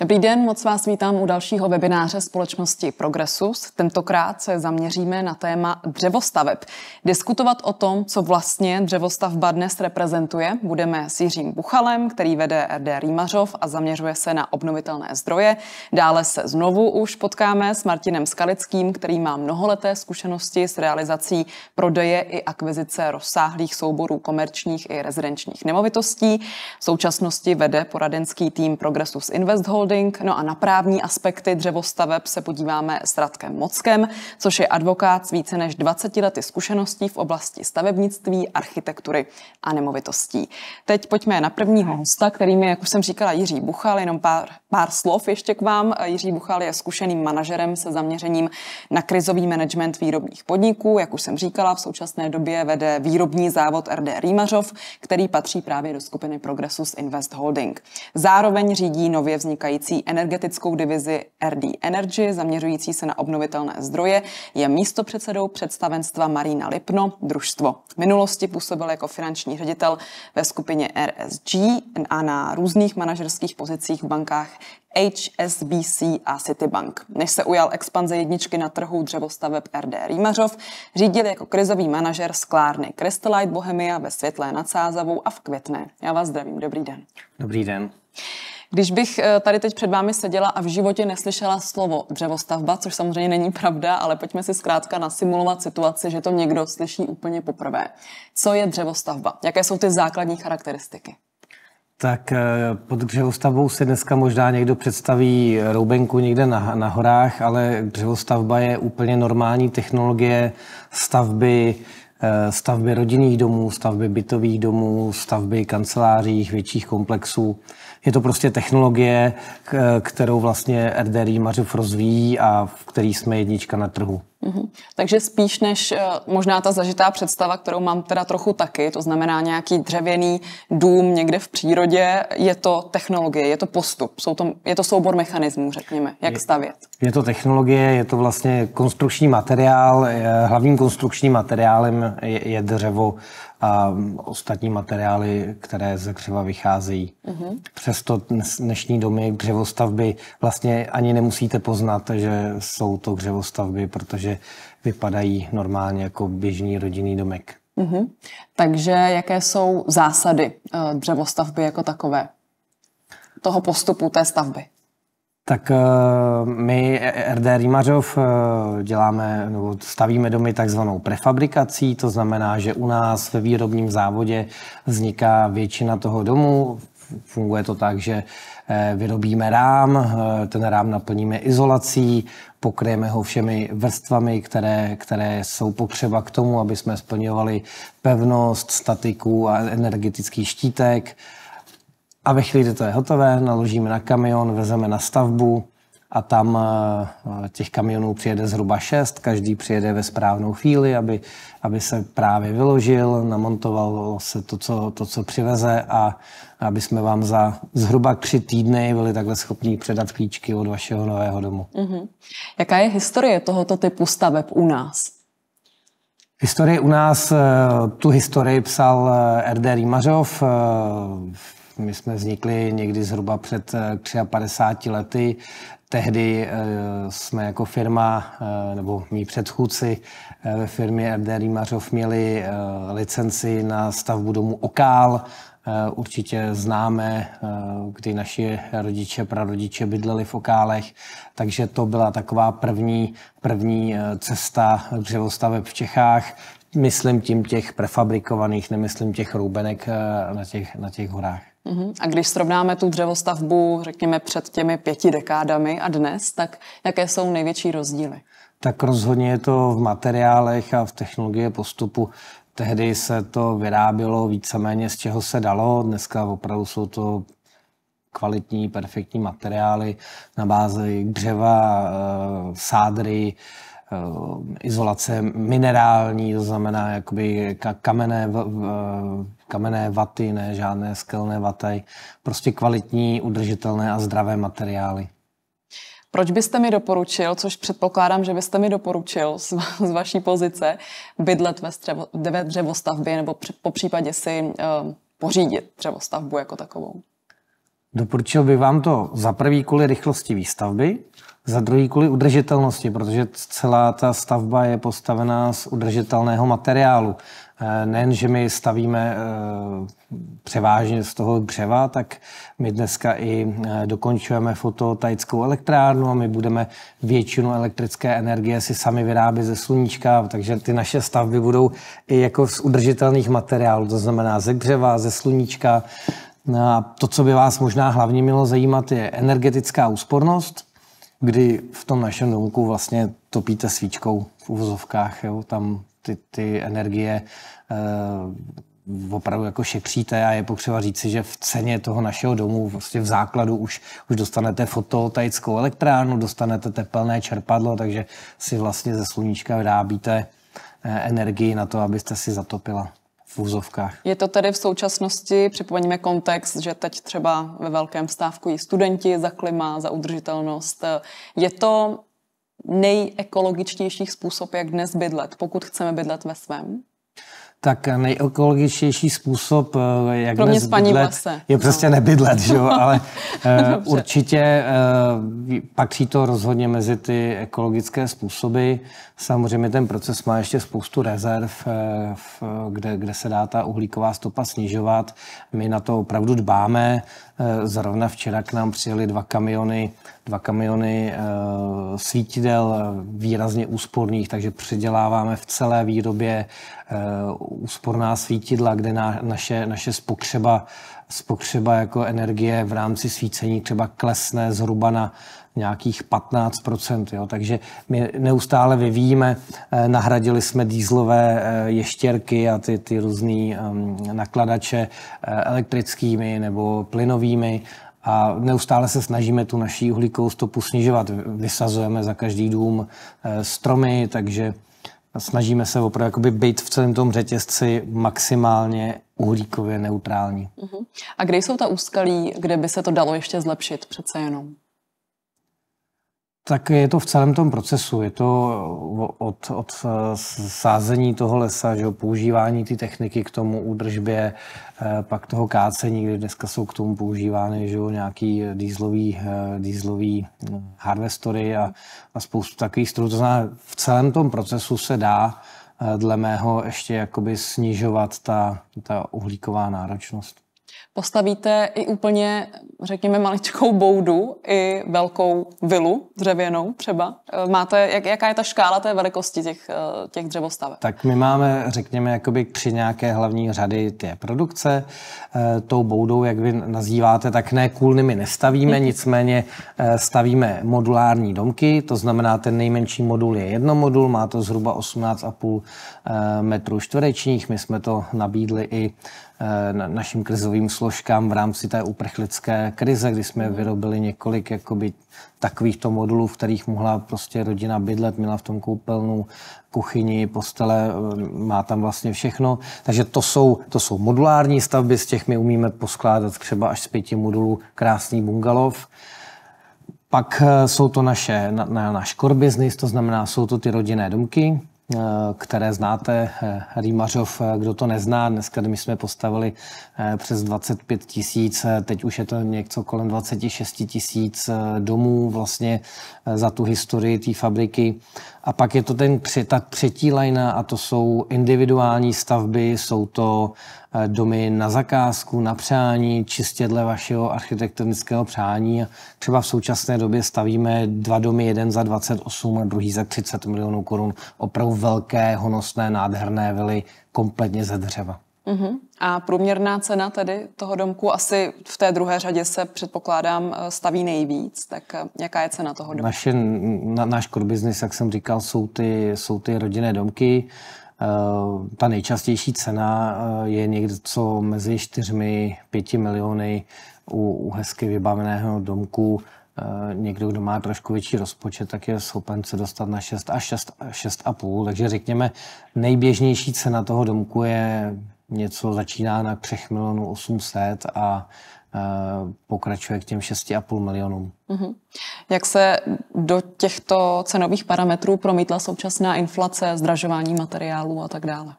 Dobrý den, moc vás vítám u dalšího webináře společnosti Progressus. Tentokrát se zaměříme na téma dřevostaveb. Diskutovat o tom, co vlastně dřevostavba dnes reprezentuje, budeme s Jiřím Buchalem, který vede RD Rýmařov a zaměřuje se na obnovitelné zdroje. Dále se znovu už potkáme s Martinem Skalickým, který má mnoholeté zkušenosti s realizací prodeje i akvizice rozsáhlých souborů komerčních i rezidenčních nemovitostí. V současnosti vede poradenský tým Progressus Invest Hold holding. No a na právní aspekty dřevostaveb se podíváme s Radkem Mockem, což je advokát s více než 20 lety zkušeností v oblasti stavebnictví, architektury a nemovitostí. Teď pojďme na prvního hosta, kterým je, jak už jsem říkala, Jiří Buchal. Jenom pár, pár slov ještě k vám. Jiří Buchal je zkušeným manažerem se zaměřením na krizový management výrobních podniků. Jak už jsem říkala, v současné době vede výrobní závod RD Rýmařov, který patří právě do skupiny Progressus Invest Holding. Zároveň řídí nově vznikající zakládající energetickou divizi RD Energy, zaměřující se na obnovitelné zdroje, je místopředsedou představenstva Marina Lipno, družstvo. V minulosti působil jako finanční ředitel ve skupině RSG a na různých manažerských pozicích v bankách HSBC a Citibank. Než se ujal expanze jedničky na trhu dřevostaveb RD Rýmařov, řídil jako krizový manažer sklárny Crystalite Bohemia ve Světlé nad Sázavou a v Květné. Já vás zdravím, dobrý den. Dobrý den. Když bych eh, tady teď před vámi seděla a v životě neslyšela slovo dřevostavba, což samozřejmě není pravda, ale pojďme si zkrátka nasimulovat situaci, že to někdo slyší úplně poprvé. Co je dřevostavba? Jaké jsou ty základní charakteristiky? Tak eh, pod dřevostavbou si dneska možná někdo představí roubenku někde na, na horách, ale dřevostavba je úplně normální technologie stavby, eh, stavby rodinných domů, stavby bytových domů, stavby kancelářích, větších komplexů. Je to prostě technologie, kterou vlastně RDR Rýmařov rozvíjí a v který jsme jednička na trhu. Mm-hmm. Takže spíš než eh, možná ta zažitá představa, kterou mám teda trochu taky, to znamená nějaký dřevěný dům někde v přírodě, je to technologie, je to postup, jsou to, je to soubor mechanismů, řekněme, jak je, stavět. Je to technologie, je to vlastně konstrukční materiál, eh, hlavním konstrukčním materiálem je, je dřevo a ostatní materiály, které ze dřeva vycházejí. Mm-hmm. Přesto dnešní domy dřevostavby vlastně ani nemusíte poznat, že jsou to dřevostavby, protože vypadají normálně jako běžný rodinný domek. Mm-hmm. Takže jaké jsou zásady eh, dřevostavby jako takové? Toho postupu té stavby? Tak eh, my, RD Rýmařov, eh, děláme, nebo stavíme domy takzvanou prefabrikací, to znamená, že u nás ve výrobním závodě vzniká většina toho domu. Funguje to tak, že eh, vyrobíme rám, ten rám naplníme izolací, pokryjeme ho všemi vrstvami, které, které jsou potřeba k tomu, aby jsme splňovali pevnost, statiku a energetický štítek. A ve chvíli, kdy to je hotové, naložíme na kamion, vezeme na stavbu a tam eh, těch kamionů přijede zhruba šest, každý přijede ve správnou chvíli, aby, aby se právě vyložil, namontoval se to co, to, co přiveze a aby jsme vám za zhruba tři týdny byli takhle schopní předat klíčky od vašeho nového domu. Mm-hmm. Jaká je historie tohoto typu staveb u nás? Historie u nás, eh, tu historii psal eh, R.D. Rýmařov v my jsme vznikli někdy zhruba před 53 eh, lety. Tehdy eh, jsme jako firma, eh, nebo mý předchůdci ve firmě RD Rýmařov měli licenci na stavbu domu Okál, Určitě známe, kdy naši rodiče, prarodiče bydleli v Okálech, takže to byla taková první, první cesta dřevostaveb v Čechách. Myslím tím těch prefabrikovaných, nemyslím těch roubenek na těch, na těch horách. Mhm. A když srovnáme tu dřevostavbu, řekněme, před těmi pěti dekádami a dnes, tak jaké jsou největší rozdíly? Tak rozhodně je to v materiálech a v technologie postupu. Tehdy se to vyrábělo víceméně z čeho se dalo, dneska opravdu jsou to kvalitní, perfektní materiály na bázi dřeva, eh, sádry, Ehm, izolace minerální, to znamená jakoby kamenné, eh, kamenné vaty, ne žádné skelné vaty, prostě kvalitní, udržitelné a zdravé materiály. Proč byste mi doporučil, což předpokládám, že byste mi doporučil z, vaší pozice, bydlet ve, střevo, ve dřevostavbě nebo po případě si eh, pořídit dřevostavbu jako takovou? Doporučil bych vám to za prvý kvůli rychlosti výstavby, za druhý kvůli udržitelnosti, protože celá ta stavba je postavená z udržitelného materiálu. Eh, nejen, že my stavíme eh, převážně z toho dřeva, tak my dneska i eh, dokončujeme fototajickou elektrárnu a my budeme většinu elektrické energie si sami vyrábět ze sluníčka, takže ty naše stavby budou i jako z udržitelných materiálů, to znamená ze dřeva, ze sluníčka. No a to, co by vás možná hlavně mělo zajímat, je energetická úspornost, kdy v tom našem domku vlastně topíte svíčkou v uvozovkách, jo, tam ty, ty energie eh, opravdu jako šetříte a je potřeba říci, že v ceně toho našeho domu, vlastně v základu už, už dostanete fotovoltaickou elektrárnu, dostanete teplné čerpadlo, takže si vlastně ze sluníčka vyrábíte eh, energii na to, abyste si zatopila v úzovkách. Je to tedy v současnosti, připomeníme kontext, že teď třeba ve velkém stávku i studenti za klima, za udržitelnost. Je to nejekologičtější způsob, jak dnes bydlet, pokud chceme bydlet ve svém? tak nejekologičtější způsob, eh, jak Kromě dnes bydlet, je prostě no. nebydlet, že jo? ale eh, určitě eh, patří to rozhodně mezi ty ekologické způsoby. Samozřejmě ten proces má ještě spoustu rezerv, kde, kde se dá ta uhlíková stopa snižovat. My na to opravdu dbáme. Zrovna včera k nám přijeli dva kamiony dva kamiony eh, svítidel eh, výrazně úsporných, takže předěláváme v celé výrobě eh, úsporná svítidla, kde naše, naše spotřeba, spotřeba jako energie v rámci svícení třeba klesne zhruba na nějakých 15%. Jo? Takže my neustále vyvíjíme, nahradili jsme dýzlové ještěrky a ty, ty různé ehm, nakladače elektrickými nebo plynovými a neustále se snažíme tu naší uhlíkovou stopu snižovat. Vysazujeme za každý dům eh, stromy, takže snažíme se opravdu jakoby být v celém tom řetězci maximálně uhlíkově neutrální. Uh-huh. A kde jsou ta úskalí, kde by se to dalo ještě zlepšit přece jenom? Tak je to v celém tom procesu. Je to eh, od, od eh, sázení toho lesa, že používání ty techniky k tomu údržbě, eh, pak toho kácení, kde dneska jsou k tomu používány že nějaký dýzlový, dýzlový hm, harvestory a, a spoustu takových strojů. To znamená, v celém tom procesu se dá dle mého ještě jakoby snižovat ta, ta uhlíková náročnost postavíte i úplně, řekněme, maličkou boudu, i velkou vilu dřevěnou třeba. Eh, máte, jak, jaká je ta škála té velikosti těch, eh, těch dřevostaveb? Tak my máme, řekněme, jakoby při nějaké hlavní řady té produkce. Eh, tou boudou, jak vy nazýváte, tak ne kůlny my nestavíme, mhm. nicméně stavíme modulární domky, to znamená, ten nejmenší modul je jedno modul, má to zhruba 18,5 metrů čtverečních. My jsme to nabídli i Eh, našim krizovým složkám v rámci té uprchlické krize, kdy jsme mhm. vyrobili několik jakoby, takovýchto modulů, v kterých mohla prostě rodina bydlet, měla v tom koupelnu, kuchyni, postele, eh, má tam vlastně všechno. Takže to jsou, to jsou modulární stavby, z těch my umíme poskládat třeba až z pěti modulů krásný bungalov. Pak eh, jsou to naše, na, na, náš core business, to znamená, jsou to ty rodinné domky, Eh, které znáte, eh, Rýmařov, eh, kdo to nezná, dneska my jsme postavili přes 25 tisíc, teď už je to něco kolem 26 tisíc domů vlastně za tu historii té fabriky. A pak je to ten, ta třetí lajna a to jsou individuální stavby, jsou to Eh, domy na zakázku, na přání, čistě dle vašeho architektonického přání. Třeba v současné době stavíme dva domy, jeden za 28 a druhý za 30 milionů korun. Opravdu velké, honosné, nádherné vily, kompletně ze dřeva. Uh-huh. A průměrná cena tedy toho domku asi v té druhé řadě se předpokládám eh, staví nejvíc, tak eh, jaká je cena toho domku? Naše, na, náš core business, jak jsem říkal, jsou ty, jsou ty rodinné domky. Eh, ta nejčastější cena eh, je někde co mezi 4-5 miliony u, u hezky vybaveného domku. Eh, někdo, kdo má trošku větší rozpočet, tak je schopen se dostat na 6 až 6,5. Takže řekněme, nejběžnější cena toho domku je něco začíná na 3 milionů 800 a Eh, pokračuje k těm 6,5 milionům. Mhm. Jak se do těchto cenových parametrů promítla současná inflace, zdražování materiálů a tak dále?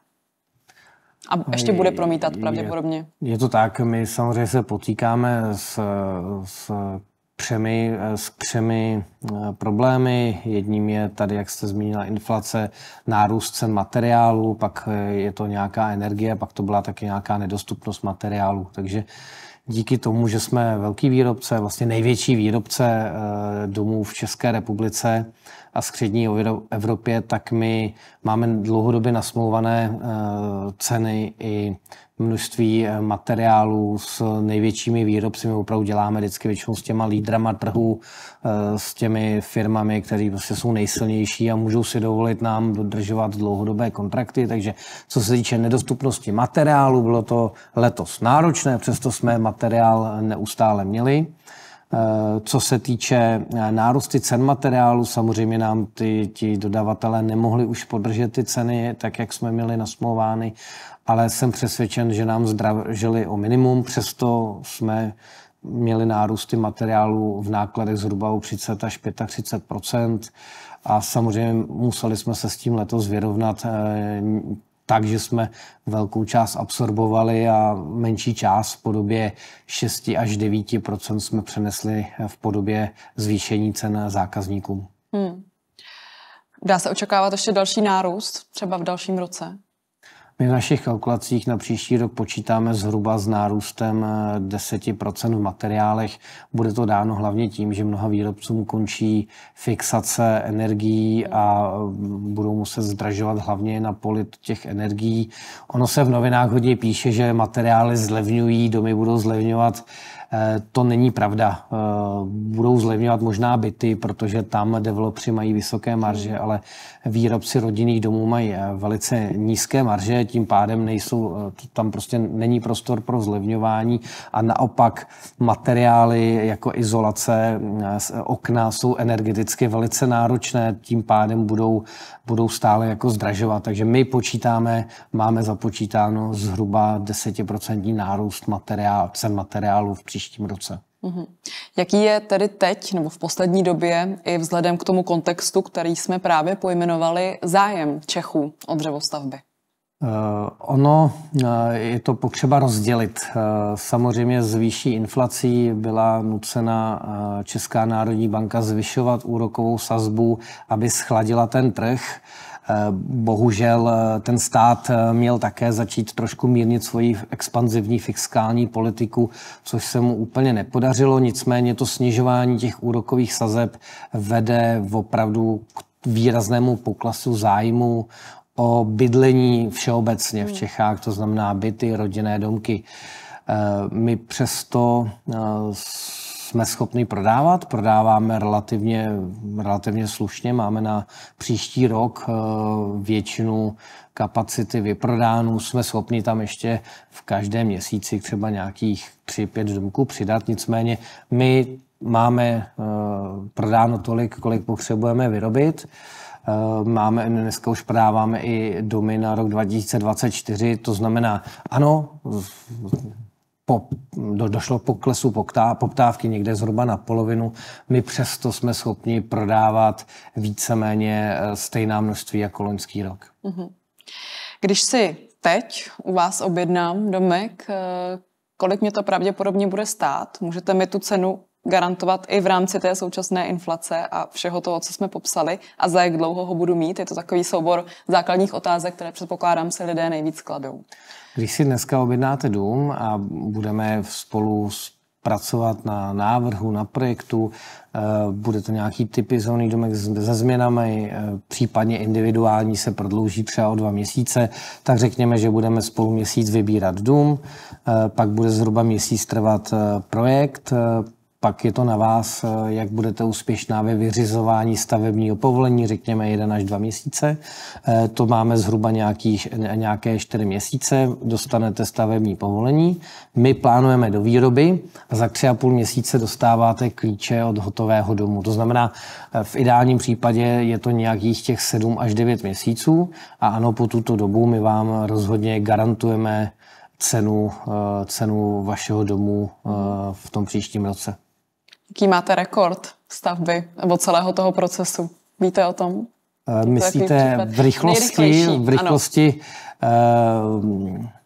A ještě bude promítat pravděpodobně. Je, je to tak, my samozřejmě se potýkáme s, s přemi, s třemi eh, problémy. Jedním je tady, jak jste zmínila, inflace, nárůst cen materiálu, pak eh, je to nějaká energie, pak to byla taky nějaká nedostupnost materiálu. Takže díky tomu, že jsme velký výrobce, vlastně největší výrobce eh, domů v České republice a střední Evropě, tak my máme dlouhodobě nasmluvané eh, ceny i množství eh, materiálů s největšími výrobci. My opravdu děláme vždycky většinou s těma lídrama trhu, eh, s těmi firmami, které prostě jsou nejsilnější a můžou si dovolit nám dodržovat dlouhodobé kontrakty. Takže co se týče nedostupnosti materiálu, bylo to letos náročné, přesto jsme materiál neustále měli. Eh, co se týče eh, nárůsty cen materiálu, samozřejmě nám ty, ti dodavatelé nemohli už podržet ty ceny tak, jak jsme měli nasmluvány, ale jsem přesvědčen, že nám zdražili o minimum, přesto jsme měli nárůsty materiálu v nákladech zhruba o 30 až 35 a samozřejmě museli jsme se s tím letos vyrovnat eh, tak, že jsme velkou část absorbovali a menší část v podobě 6 až 9 jsme přenesli v podobě zvýšení cen zákazníkům. Hmm. Dá se očekávat ještě další nárůst, třeba v dalším roce? My v našich kalkulacích na příští rok počítáme zhruba s nárůstem 10% eh, v materiálech. Bude to dáno hlavně tím, že mnoha výrobcům končí fixace energií a mm, budou muset zdražovat hlavně na poli těch energií. Ono se v novinách hodně píše, že materiály zlevňují, domy budou zlevňovat Eh, to není pravda. Eh, budou zlevňovat možná byty, protože tam developři mají vysoké marže, ale výrobci rodinných domů mají eh, velice nízké marže, tím pádem nejsou, tam prostě není prostor pro zlevňování a naopak materiály jako izolace, okna jsou energeticky velice náročné, tím pádem budou, budou stále jako zdražovat. Takže my počítáme, máme započítáno zhruba 10% nárůst materiál, cen materiálu v příští příštím roce. Mm-hmm. Jaký je tedy teď, nebo v poslední době, i vzhledem k tomu kontextu, který jsme právě pojmenovali, zájem Čechů o dřevostavby? Eh, ono eh, je to potřeba rozdělit. Eh, samozřejmě s výšší inflací byla nucena Česká národní banka zvyšovat úrokovou sazbu, aby schladila ten trh. Eh, bohužel eh, ten stát eh, měl také začít trošku mírnit svoji expanzivní fiskální politiku, což se mu úplně nepodařilo. Nicméně to snižování těch úrokových sazeb vede opravdu k výraznému poklesu zájmu o bydlení všeobecně v hmm. Čechách, to znamená byty, rodinné domky. My přesto jsme schopni prodávat. Prodáváme relativně, relativně slušně. Máme na příští rok eh, většinu kapacity vyprodánů. Jsme schopni tam ještě v každém měsíci třeba nějakých 3-5 domků přidat. Nicméně my máme eh, prodáno tolik, kolik potřebujeme vyrobit. Eh, máme, dneska už prodáváme i domy na rok 2024, to znamená, ano, po, do, došlo poklesu poptávky někde zhruba na polovinu. My přesto jsme schopni prodávat víceméně eh, stejná množství jako loňský rok. Mhm. Když si teď u vás objednám domek, eh, kolik mě to pravděpodobně bude stát? Můžete mi tu cenu garantovat i v rámci té současné inflace a všeho toho, co jsme popsali a za jak dlouho ho budu mít. Je to takový soubor základních otázek, které předpokládám se lidé nejvíc kladou. Když si dneska objednáte dům a budeme spolu pracovat na návrhu, na projektu, eh, bude to nějaký typizovaný domek se změnami, eh, případně individuální se prodlouží třeba o dva měsíce, tak řekněme, že budeme spolu měsíc vybírat dům, eh, pak bude zhruba měsíc trvat projekt, pak je to na vás, eh, jak budete úspěšná ve vyřizování stavebního povolení, řekněme jeden až dva měsíce. Eh, to máme zhruba nějakých, nějaké čtyři měsíce, dostanete stavební povolení. My plánujeme do výroby a za tři a půl měsíce dostáváte klíče od hotového domu. To znamená, eh, v ideálním případě je to nějakých těch sedm až devět měsíců a ano, po tuto dobu my vám rozhodně garantujeme cenu, cenu vašeho domu v tom příštím roce. Jaký máte rekord stavby nebo celého toho procesu? Víte o tom? Eh, myslíte v rychlosti, v rychlosti ano. Eh,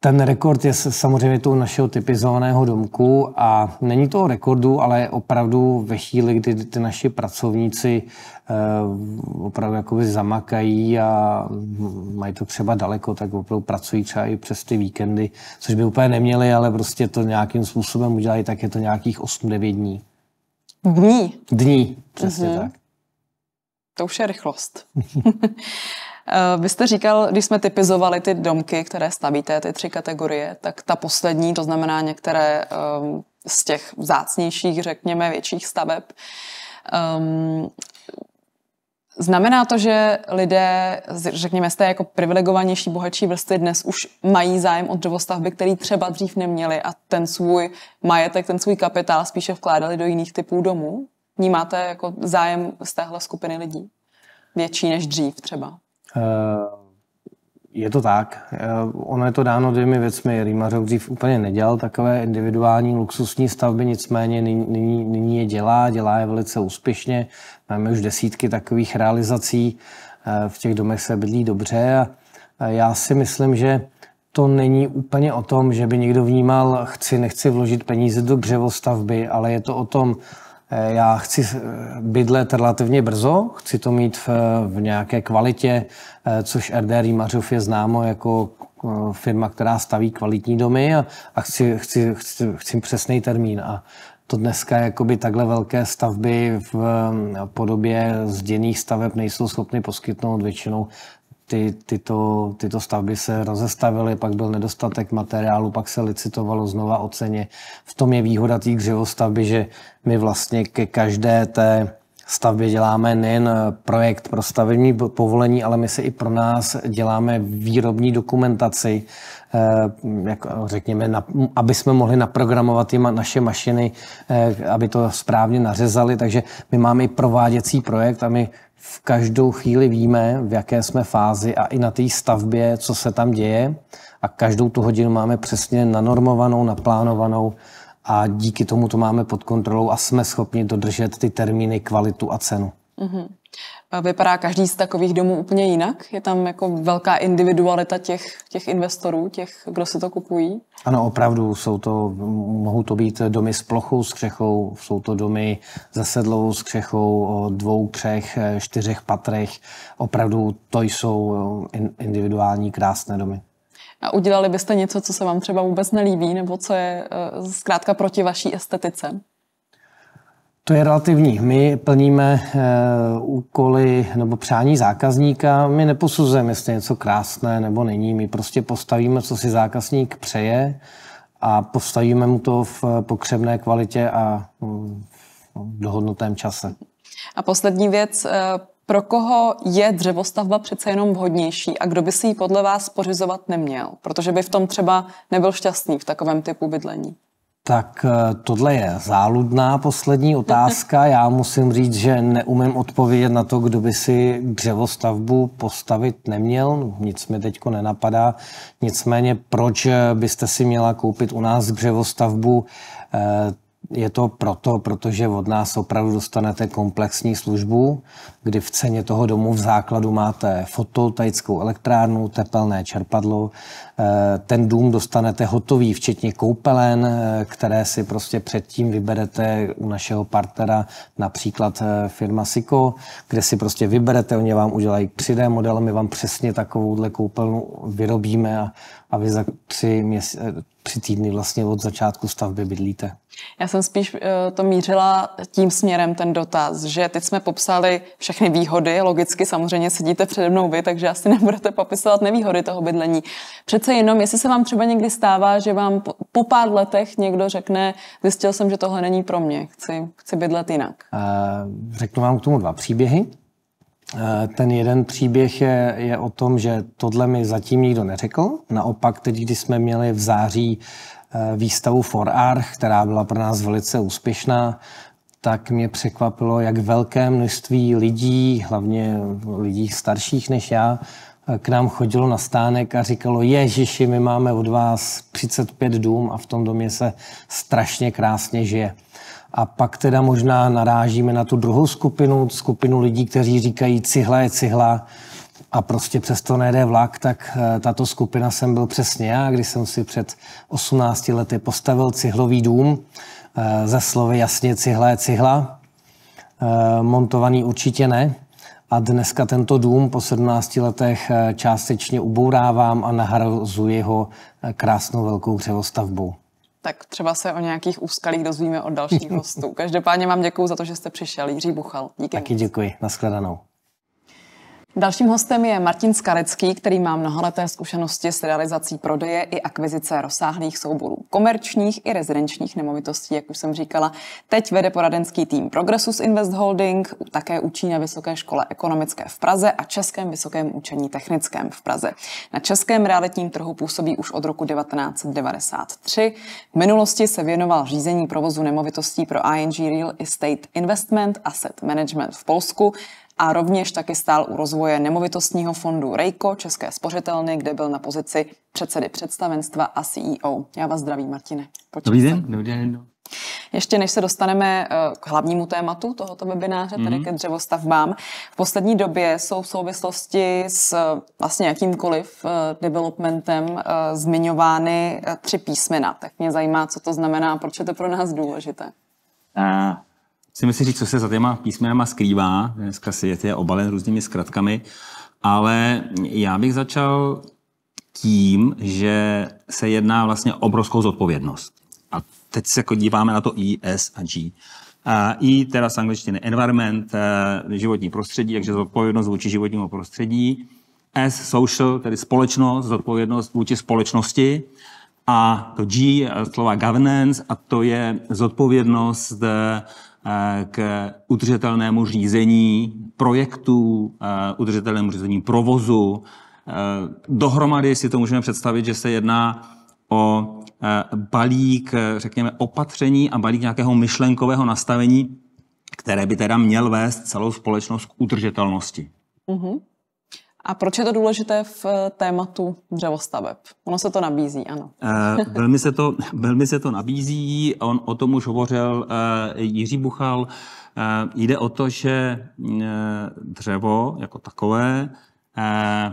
ten rekord je samozřejmě tou našeho typizovaného domku a není to o rekordu, ale opravdu ve chvíli, kdy ty naši pracovníci eh, opravdu jakoby zamakají a mají to třeba daleko, tak opravdu pracují třeba i přes ty víkendy, což by úplně neměli, ale prostě to nějakým způsobem udělají, tak je to nějakých 8-9 dní. Dní? Dní, přesně mm-hmm. tak. To už je rychlost. Eh, vy jste říkal, když jsme typizovali ty domky, které stavíte, ty tři kategorie, tak ta poslední, to znamená některé ehm, z těch vzácnějších, řekněme, větších staveb, ehm, Znamená to, že lidé, řekněme, z té jako privilegovanější, bohatší vrsty dnes už mají zájem o dřevostavby, který třeba dřív neměli a ten svůj majetek, ten svůj kapitál spíše vkládali do jiných typů domů? Vnímáte jako zájem z téhle skupiny lidí? Větší než dřív třeba? Eh, je to tak. Eh, ono je to dáno dvěmi věcmi. Rýmařov dřív úplně nedělal takové individuální luxusní stavby, nicméně nyní, nyní je dělá, dělá je velice úspěšně. Máme už desítky takových realizací, eh, v těch domech se bydlí dobře a já si myslím, že to není úplně o tom, že by někdo vnímal, chci, nechci vložit peníze do dřevostavby, ale je to o tom, Eh, já chci eh, bydlet relativně brzo, chci to mít v, v nějaké kvalitě, eh, což RD Rýmařov je známo jako firma, která staví kvalitní domy a, a chci, chci, chci, chci přesný termín. A to dneska jakoby takhle velké stavby v podobě zděných staveb nejsou schopny poskytnout. Většinou ty, tyto, tyto stavby se rozestavily, pak byl nedostatek materiálu, pak se licitovalo znova o ceně. V tom je výhoda té křivostavby, že my vlastně ke každé té stavbě děláme nejen projekt pro stavební povolení, ale my si i pro nás děláme výrobní dokumentaci, eh, jak řekněme, aby jsme mohli naprogramovat ty naše mašiny, eh, aby to správně nařezali. Takže my máme i prováděcí projekt a my v každou chvíli víme, v jaké jsme fázi a i na té stavbě, co se tam děje. A každou tu hodinu máme přesně nanormovanou, naplánovanou a díky tomu to máme pod kontrolou a jsme schopni dodržet ty termíny, kvalitu a cenu. Mm-hmm vypadá každý z takových domů úplně jinak? Je tam jako velká individualita těch, těch investorů, těch, kdo si to kupují? Ano, opravdu jsou to, mohou to být domy s plochou střechou, jsou to domy zasedlou, střechou o dvou, třech, čtyřech patrech. Opravdu to jsou individuální krásné domy. A udělali byste něco, co se vám třeba vůbec nelíbí, nebo co je e, zkrátka proti vaší estetice? To je relativní. My plníme e, úkoly nebo přání zákazníka. My neposuzujeme, jestli je něco krásné nebo není. My prostě postavíme, co si zákazník přeje a postavíme mu to v eh, pokřebné kvalitě a mm, v dohodnutém čase. A poslední věc, eh, pro koho je dřevostavba přece jenom vhodnější a kdo by si ji podle vás pořizovat neměl? Protože by v tom třeba nebyl šťastný v takovém typu bydlení. Tak eh, tohle je záludná poslední otázka. Já musím říct, že neumím odpovědět na to, kdo by si dřevostavbu postavit neměl. Nic mi teďko nenapadá. Nicméně, proč eh, byste si měla koupit u nás dřevostavbu? Eh, je to proto, protože od nás opravdu dostanete komplexní službu, kdy v ceně toho domu v základu máte fotovoltaickou elektrárnu, tepelné čerpadlo. Eh, ten dům dostanete hotový, včetně koupelen, eh, které si prostě předtím vyberete u našeho partnera, například eh, firma Siko, kde si prostě vyberete, oni vám udělají 3D model, my vám přesně takovouhle koupelnu vyrobíme a, a vy za tři, měs- tři týdny vlastně od začátku stavby bydlíte? Já jsem spíš eh, to mířila tím směrem ten dotaz, že teď jsme popsali všechny výhody, logicky samozřejmě sedíte přede mnou vy, takže asi nebudete popisovat nevýhody toho bydlení. Přece jenom, jestli se vám třeba někdy stává, že vám po pár letech někdo řekne, zjistil jsem, že tohle není pro mě, chci, chci bydlet jinak. Eh, řeknu vám k tomu dva příběhy. Eh, ten jeden příběh je, je o tom, že tohle mi zatím nikdo neřekl. Naopak, teď, když jsme měli v září eh, výstavu For Arch, která byla pro nás velice úspěšná, tak mě překvapilo, jak velké množství lidí, hlavně lidí starších než já, eh, k nám chodilo na stánek a říkalo, ježiši, my máme od vás 35 dům a v tom domě se strašně krásně žije. A pak teda možná narážíme na tu druhou skupinu, skupinu lidí, kteří říkají cihla je cihla a prostě přesto nejde vlak, tak eh, tato skupina jsem byl přesně já, když jsem si před 18 lety postavil cihlový dům, eh, ze slovy jasně cihla je cihla, eh, montovaný určitě ne. A dneska tento dům po 17 letech částečně ubourávám a nahrazuji ho krásnou velkou dřevostavbou tak třeba se o nějakých úskalích dozvíme od dalších hostů. Každopádně vám děkuji za to, že jste přišel. Jiří Buchal. Díky. Taky moc. děkuji. Naschledanou. Dalším hostem je Martin Skarecký, který má mnohaleté zkušenosti s realizací prodeje i akvizice rozsáhlých souborů komerčních i rezidenčních nemovitostí, jak už jsem říkala. Teď vede poradenský tým Progressus Invest Holding, také učí na Vysoké škole ekonomické v Praze a Českém vysokém učení technickém v Praze. Na českém realitním trhu působí už od roku 1993. V minulosti se věnoval řízení provozu nemovitostí pro ING Real Estate Investment Asset Management v Polsku a rovněž taky stál u rozvoje nemovitostního fondu Rejko České spořitelny, kde byl na pozici předsedy představenstva a CEO. Já vás zdravím, Martine. Dobrý den. Dobrý den. Ještě než se dostaneme eh, k hlavnímu tématu tohoto webináře, tedy mhm. ke dřevostavbám, v poslední době jsou v souvislosti s eh, vlastně jakýmkoliv eh, developmentem zmiňovány tři písmena. Tak mě zajímá, co to znamená, proč je to pro nás důležité. A Chceme si říct, co se za těma písmenama skrývá. Dneska si je obalen různými zkratkami, ale já bych začal tím, že se jedná vlastně obrovskou zodpovědnost. A teď se jako díváme na to I, S a G. A I teda z angličtiny environment, eh, životní prostředí, takže zodpovědnost vůči životnímu prostředí. S social, tedy společnost, zodpovědnost vůči společnosti. A to G, slova governance, a to je zodpovědnost eh, Eh, k udržitelnému řízení projektů, eh, udržitelnému řízení provozu. Eh, dohromady si to můžeme představit, že se jedná o balík, řekněme, opatření a balík nějakého myšlenkového nastavení, které by teda měl vést celou společnost k udržitelnosti. Uh-huh. A proč je to důležité v eh, tématu dřevostaveb? Ono se to nabízí, ano. Eh, velmi, se to, velmi se to nabízí, on o tom už hovořil e, Jiří Buchal. jde o to, že mm, dřevo jako takové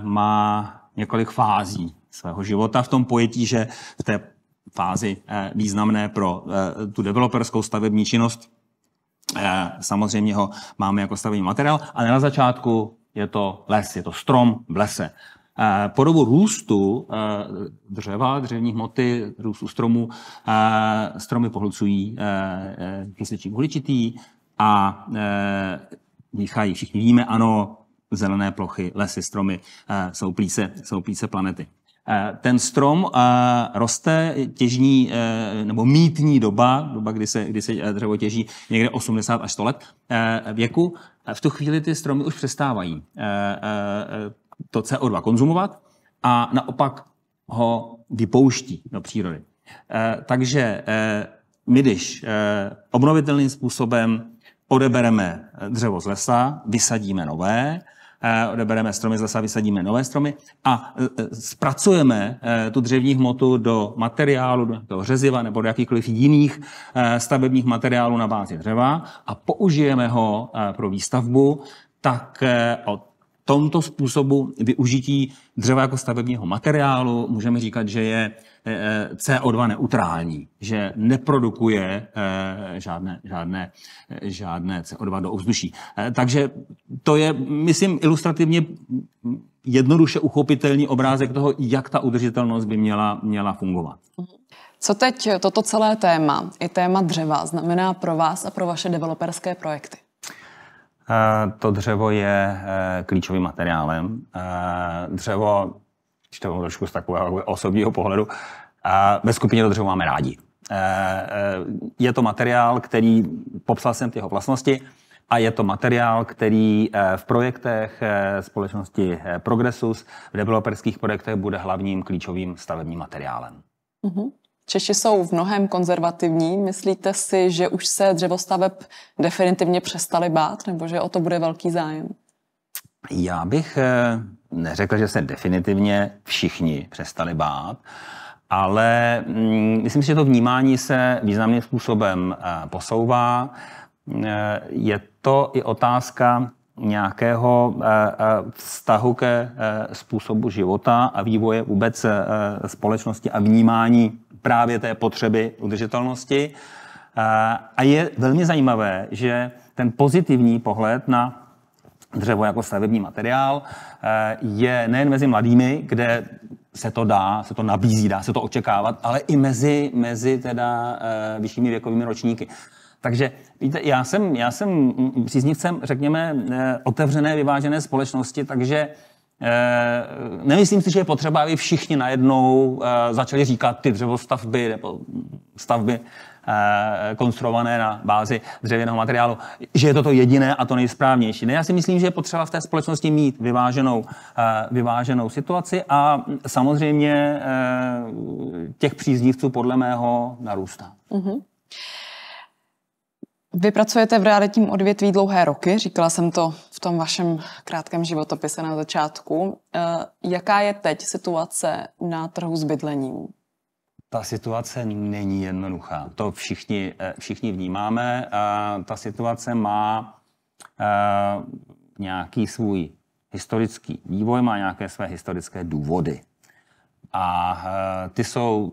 má několik fází svého života v tom pojetí, že v té fázi významné pro tu developerskou stavební činnost Samozřejmě ho máme jako stavební materiál, ale na začátku je to les, je to strom v lese. Po dobu růstu eh, dřeva, dřevní hmoty, růstu stromů, eh, stromy pohlcují eh, kysličník uhličitý a dýchají. Všichni víme, ano, zelené plochy, lesy, stromy jsou plíce, jsou plíce planety. Eh, ten strom eh, roste těžní eh, nebo mítní doba, doba, kdy se, kdy se dřevo těží, někde 80 až 100 let věku. V tu chvíli ty stromy už přestávají to CO2 konzumovat a naopak ho vypouští do přírody. Takže my, když obnovitelným způsobem odebereme dřevo z lesa, vysadíme nové, Eh, odebereme stromy z lesa, vysadíme nové stromy a eh, zpracujeme eh, tu dřevní hmotu do materiálu, do toho řeziva nebo do jakýchkoliv jiných stavebních materiálů na bázi dřeva a použijeme ho pro výstavbu, tak o tomto způsobu využití dřeva jako stavebního materiálu můžeme říkat, že je Eh, eh, CO2 neutrální, že neprodukuje eh, žádné, žádné, žádné CO2 do ovzduší. Takže to je, myslím, ilustrativně jednoduše uchopitelný obrázek toho, jak ta udržitelnost by měla, měla fungovat. Co teď toto celé téma, i téma dřeva, znamená pro vás a pro vaše developerské projekty? To dřevo je klíčovým materiálem. Dřevo když to trošku z takového jako osobního pohledu, a ve skupině to dřevo máme rádi. Eh, eh, je to materiál, který, popsal jsem ty jeho vlastnosti, a je to materiál, který eh, v projektech společnosti Progressus, v developerských projektech bude hlavním klíčovým stavebním materiálem. Mm-hmm. Češi jsou v mnohem konzervativní. Myslíte si, že už se dřevostaveb definitivně přestali bát, nebo že o to bude velký zájem? Já bych eh, neřekl, že se definitivně všichni přestali bát, ale mm, myslím si, že to vnímání se významným způsobem eh, posouvá. Eh, je to i otázka nějakého vztahu ke způsobu života a vývoje vůbec společnosti a vnímání právě té potřeby udržitelnosti. A je velmi zajímavé, že ten pozitivní pohled na dřevo jako stavební materiál, eh, je nejen mezi mladými, kde se to dá, se to nabízí, dá se to očekávat, ale i mezi, mezi teda eh, vyššími věkovými ročníky. Takže víte, já jsem, já jsem příznivcem, řekněme, eh, otevřené, vyvážené společnosti, takže nemyslím si, že je potřeba, aby všichni najednou začali říkat ty dřevostavby nebo stavby Eh, konstruované na bázi dřevěného materiálu, že je to to jediné a to nejsprávnější. Ne, já si myslím, že je potřeba v té společnosti mít vyváženou, eh, vyváženou situaci a samozřejmě eh, těch příznivců podle mého narůstá. Mm-hmm. Vy pracujete v realitním odvětví dlouhé roky, říkala jsem to v tom vašem krátkém životopise na začátku. Jaká je teď situace na trhu s bydlením? ta situace není jednoduchá. To všichni, eh, všichni vnímáme. Ta situace má eh, nějaký svůj historický vývoj, má nějaké své historické důvody. A eh, ty jsou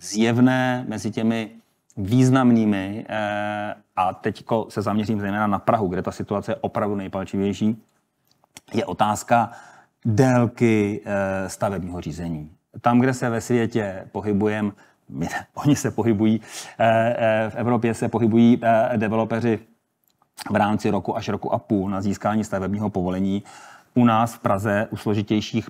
zjevné mezi těmi významnými, a teď se zaměřím zejména na Prahu, kde ta situace je opravdu nejpalčivější, je otázka délky stavebního řízení tam, kde se ve světě pohybujeme, oni se pohybují, eh, eh, v Evropě se pohybují eh, developeři v rámci roku až roku a půl na získání stavebního povolení. U nás v Praze u složitějších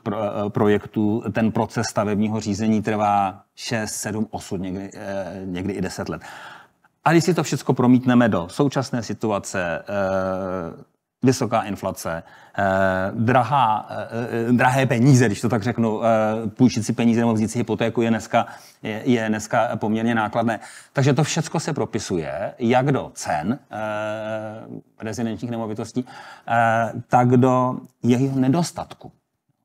projektů ten proces stavebního řízení trvá 6, 7, 8, někdy, někdy i 10 let. A když si to všechno promítneme do současné situace, vysoká inflace, eh, drahá, eh, eh, drahé peníze, když to tak řeknu, eh, půjčit si peníze nebo vzít si hypotéku je dneska, je, je dneska poměrně nákladné. Takže to všechno se propisuje jak do cen eh, rezidenčních nemovitostí, eh, tak do jejich nedostatku.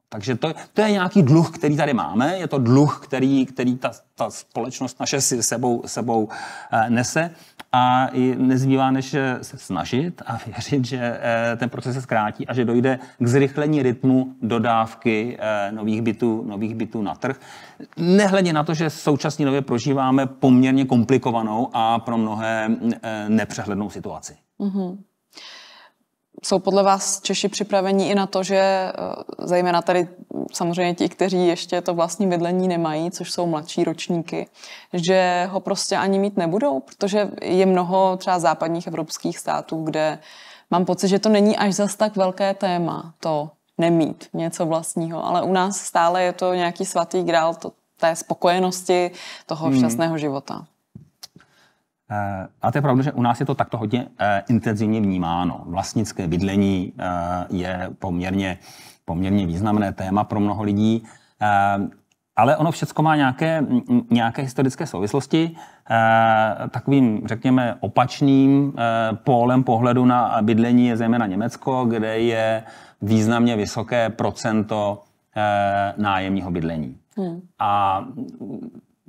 Takže to, to je nějaký dluh, který tady máme, je to dluh, který, který ta, ta společnost naše si sebou, sebou eh, nese a i nezbývá, než se snažit a věřit, že eh, ten proces se zkrátí a že dojde k zrychlení rytmu dodávky eh, nových bytů, nových bytů na trh. Nehledě na to, že současně nově prožíváme poměrně komplikovanou a pro mnohé eh, nepřehlednou situaci. Mm-hmm. Jsou podle vás Češi připraveni i na to, že eh, zejména tady samozřejmě ti, kteří ještě to vlastní bydlení nemají, což jsou mladší ročníky, že ho prostě ani mít nebudou, protože je mnoho třeba západních evropských států, kde mám pocit, že to není až zas tak velké téma, to nemít něco vlastního, ale u nás stále je to nějaký svatý grál to, té spokojenosti toho hmm. šťastného života. Eh, a to je pravda, že u nás je to takto hodně eh, intenzivně vnímáno. Vlastnické bydlení eh, je poměrně, poměrně významné téma pro mnoho lidí, ale ono všechno má nějaké, nějaké historické souvislosti. Takovým, řekněme, opačným pólem pohledu na bydlení je zejména Německo, kde je významně vysoké procento nájemního bydlení. Hmm. A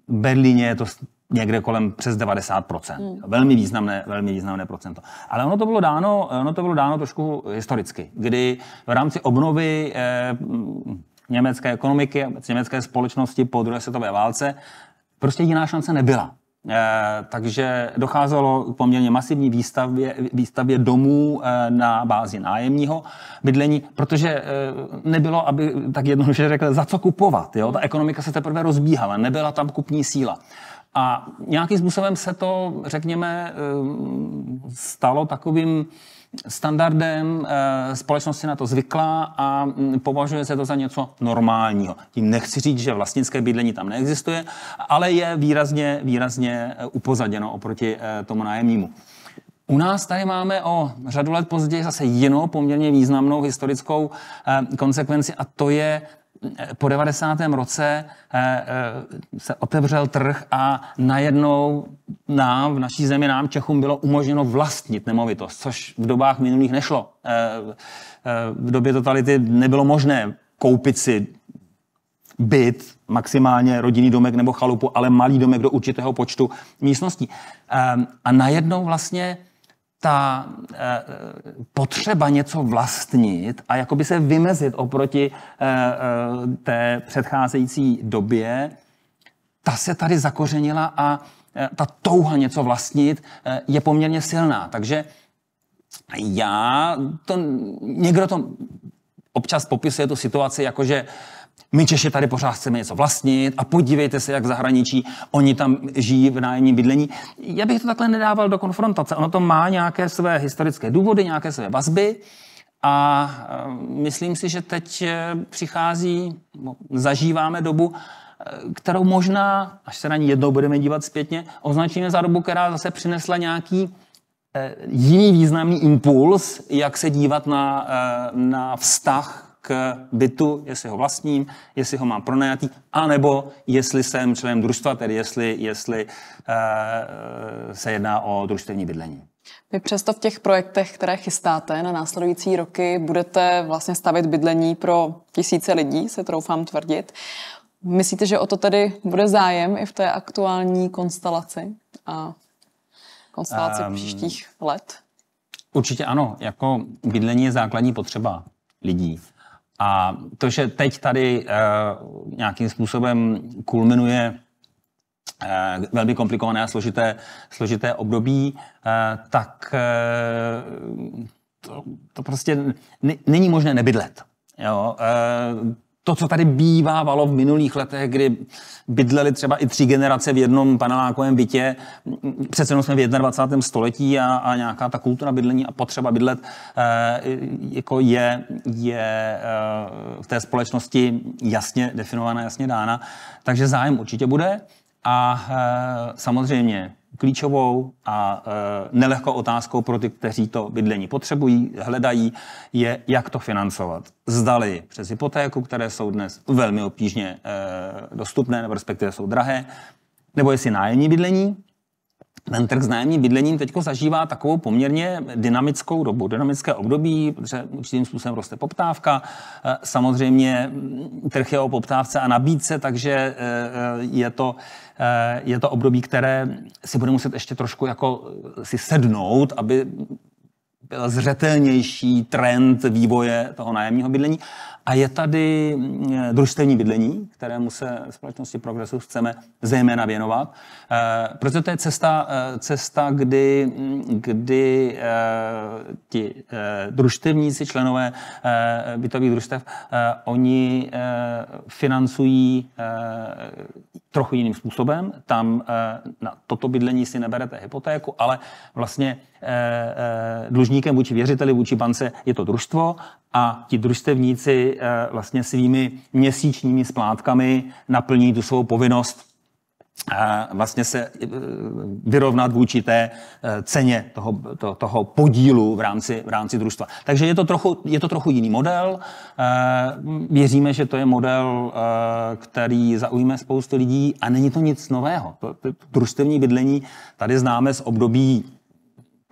v Berlíně je to někde kolem přes 90%. Hmm. Velmi významné, velmi významné procento. Ale ono to bylo dáno, ono to bylo dáno trošku historicky, kdy v rámci obnovy eh, německé ekonomiky, německé společnosti po druhé světové válce prostě jiná šance nebyla. Eh, takže docházelo k poměrně masivní výstavbě, výstavě domů eh, na bázi nájemního bydlení, protože eh, nebylo, aby tak jednoduše řekl, za co kupovat. Jo? Ta ekonomika se teprve rozbíhala, nebyla tam kupní síla. Eh, a nějakým způsobem se to, řekněme, eh, stalo takovým standardem, eh, společnost si na to zvykla a mm, považuje se to za něco normálního. Tím nechci říct, že vlastnické bydlení tam neexistuje, ale je výrazně, výrazně eh, upozaděno oproti tomu nájemnímu. U nás tady máme o řadu let později zase jinou poměrně významnou historickou konsekvenci a to je po 90. roce eh, eh, se otevřel trh a najednou nám, v naší zemi, nám Čechům bylo umožněno vlastnit nemovitost, což v dobách minulých nešlo. Eh, v době totality nebylo možné koupit si byt, maximálně rodinný domek nebo chalupu, ale malý domek do určitého počtu místností. A najednou vlastně ta e, potřeba něco vlastnit a jakoby se vymezit oproti e, e, té předcházející době, ta se tady zakořenila a e, ta touha něco vlastnit e, je poměrně silná. Takže já, to, někdo to občas popisuje tu situaci jako, že my Češi tady pořád chceme něco vlastnit a podívejte se, jak v zahraničí oni tam žijí v nájemním bydlení. Já bych to takhle nedával do konfrontace. Ono to má nějaké své historické důvody, nějaké své vazby a e, myslím si, že teď e, přichází, no, zažíváme dobu, e, kterou možná, až se na ní jednou budeme dívat zpětně, označíme za dobu, která zase přinesla nějaký jiný významný impuls, jak se dívat na, na vztah k bytu, jestli ho vlastním, jestli ho mám pronajatý, anebo jestli jsem členem družstva, tedy jestli, jestli uh, se jedná o družstevní bydlení. Vy přesto v těch projektech, které chystáte na následující roky, budete vlastně stavit bydlení pro tisíce lidí, se troufám tvrdit. Myslíte, že o to tedy bude zájem i v té aktuální konstelaci a konstelaci um, příštích let? Určitě ano. Jako bydlení je základní potřeba lidí. A to, že teď tady uh, nějakým způsobem kulminuje uh, velmi komplikované a složité, složité období, uh, tak to, to prostě není možné nebydlet. Jo? to, co tady bývávalo v minulých letech, kdy bydleli třeba i tři generace v jednom panelákovém bytě, přece jenom jsme v 21. století a, a nějaká ta kultura bydlení a potřeba bydlet e, jako je, je e, v té společnosti jasně definovaná, jasně dána. Takže zájem určitě bude a e, samozřejmě klíčovou a e, nelehkou otázkou pro ty, kteří to bydlení potřebují, hledají, je, jak to financovat. Zdali přes hypotéku, které jsou dnes velmi obtížně e, dostupné, nebo respektive jsou drahé, nebo jestli nájemní bydlení, ten trh s nájemním bydlením teď zažívá takovou poměrně dynamickou dobu, dynamické období, protože určitým způsobem roste poptávka. E, samozřejmě mm, trh je o poptávce a nabídce, takže e, e, je to, je to období, které si bude muset ještě trošku jako si sednout, aby byl zřetelnější trend vývoje toho nájemního bydlení. A je tady mm, eh, družstevní bydlení, kterému se společnosti Progresu chceme zejména věnovat, eh, protože to je cesta, eh, cesta kdy, mm, kdy ti družstevníci, členové bytových družstev, oni financují trochu jiným způsobem. Tam na toto bydlení si neberete hypotéku, ale vlastně dlužníkem vůči věřiteli, vůči bance je to družstvo a ti družstevníci Eh, vlastně svými měsíčními splátkami naplní tu svou povinnost eh, vlastně se eh, vyrovnat vůči té ceně toho, to, toho podílu v rámci, v rámci družstva. Takže je to, trochu, je to trochu jiný model. Věříme, že to je model, který zaujme spoustu lidí a není to nic nového. družstevní bydlení tady známe z období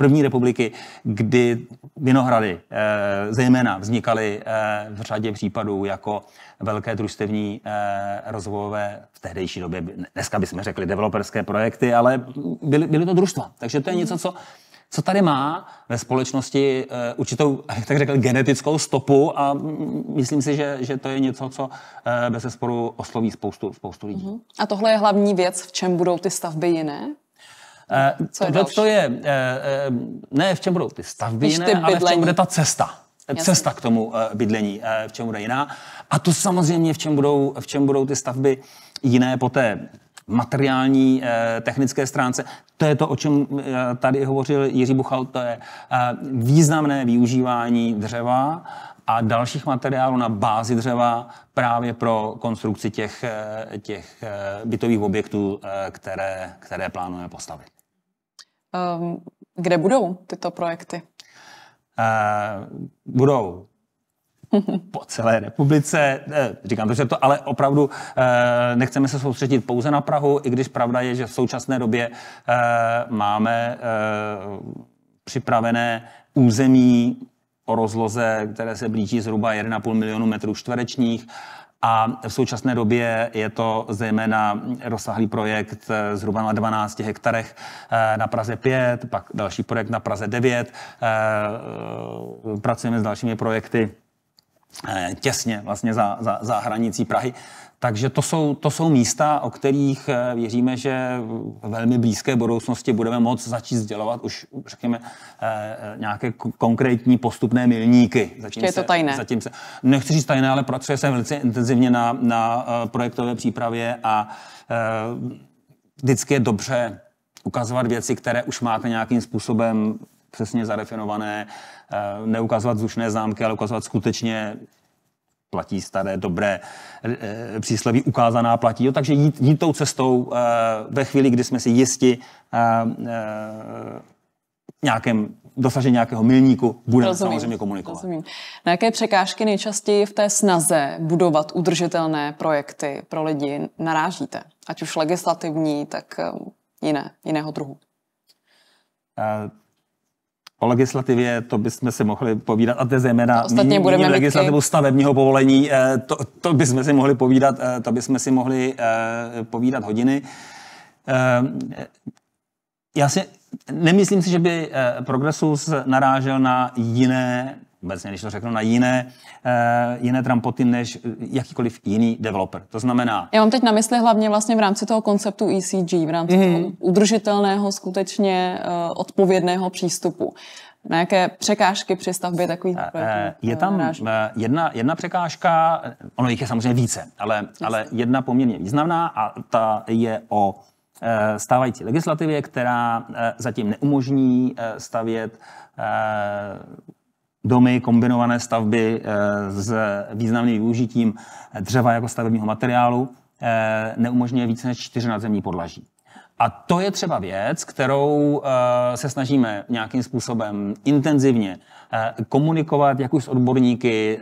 první republiky, kdy vinohrady eh, zejména vznikaly eh, v řadě případů jako velké družstevní eh, rozvojové v tehdejší době, dneska bychom řekli developerské projekty, ale byly, byly to družstva. Takže to je něco, co co tady má ve společnosti určitou, jak tak řekl, genetickou stopu a myslím si, že, že to je něco, co bez sporu osloví spoustu, spoustu lidí. Mhm. A tohle je hlavní věc, v čem budou ty stavby jiné? Co je eh, Tohle to je, eh, eh, ne v čem budou ty stavby jiné, ty ale v čem bude ta cesta. Jasně. Cesta k tomu bydlení, v čem bude jiná. A to samozřejmě, v čem budou, v čem budou ty stavby jiné po té materiální, technické stránce. To je to, o čem tady hovořil Jiří Buchal, to je významné využívání dřeva a dalších materiálů na bázi dřeva právě pro konstrukci těch, těch bytových objektů, které, které plánujeme postavit. Ehm, kde budou tyto projekty? Uh, budou po celé republice. Eh, říkám že to, ale opravdu eh, nechceme se soustředit pouze na Prahu, i když pravda je, že v současné době eh, máme připravené území o rozloze, které se blíží zhruba 1,5 milionu metrů čtverečních a v současné době je to zejména rozsáhlý projekt eh, zhruba na 12 hektarech eh, na Praze 5, pak další projekt na Praze 9. Eh, pracujeme s dalšími projekty těsně vlastně za, za, za hranicí Prahy. Takže to jsou, to jsou místa, o kterých eh, věříme, že v velmi blízké budoucnosti budeme moct začít sdělovat už, řekněme, eh, eh, nějaké konkrétní postupné milníky. Zatím Ještě je to tajné. Se, zatím se, nechci říct tajné, ale pracuje se velice intenzivně na, na projektové přípravě a vždycky je dobře ukazovat věci, které už máte nějakým způsobem přesně zarefinované, neukazovat zvučné známky, ale ukazovat skutečně platí staré dobré e, přísloví, ukázaná platí. Jo? Takže jít, jít tou cestou e, ve chvíli, kdy jsme si jisti e, e, nějakém dosažení nějakého milníku budeme rozumím, samozřejmě komunikovat. Rozumím. Na jaké překážky nejčastěji v té snaze budovat udržitelné projekty pro lidi narážíte? Ať už legislativní, tak jiné, jiného druhu. E, O legislativě to bychom si mohli povídat, a to je zejména ostatně budeme mít legislativu i... stavebního povolení, eh, to, to bychom si mohli povídat, eh, to bychom si mohli eh, povídat hodiny. Já si nemyslím si, že by Progresus narážel na jiné obecně, když to řeknu, na jiné, uh, jiné trampoty než eh, jakýkoliv jiný developer. To znamená... Já mám teď na mysli hlavně vlastně v rámci toho konceptu ECG, v rámci mm-hmm. toho udržitelného, skutečně uh, odpovědného přístupu. Na jaké překážky při stavbě takových projektů? Je tam uh, jedna, jedna překážka, ono jich je samozřejmě více, ale, ale jedna poměrně významná a ta je o stávající legislativě, která zatím neumožní stavět domy, kombinované stavby eh, s významným využitím dřeva jako stavebního materiálu, eh, neumožňuje více než čtyři nadzemní podlaží. A to je třeba věc, kterou eh, se snažíme nějakým způsobem intenzivně komunikovat, jak už s odborníky,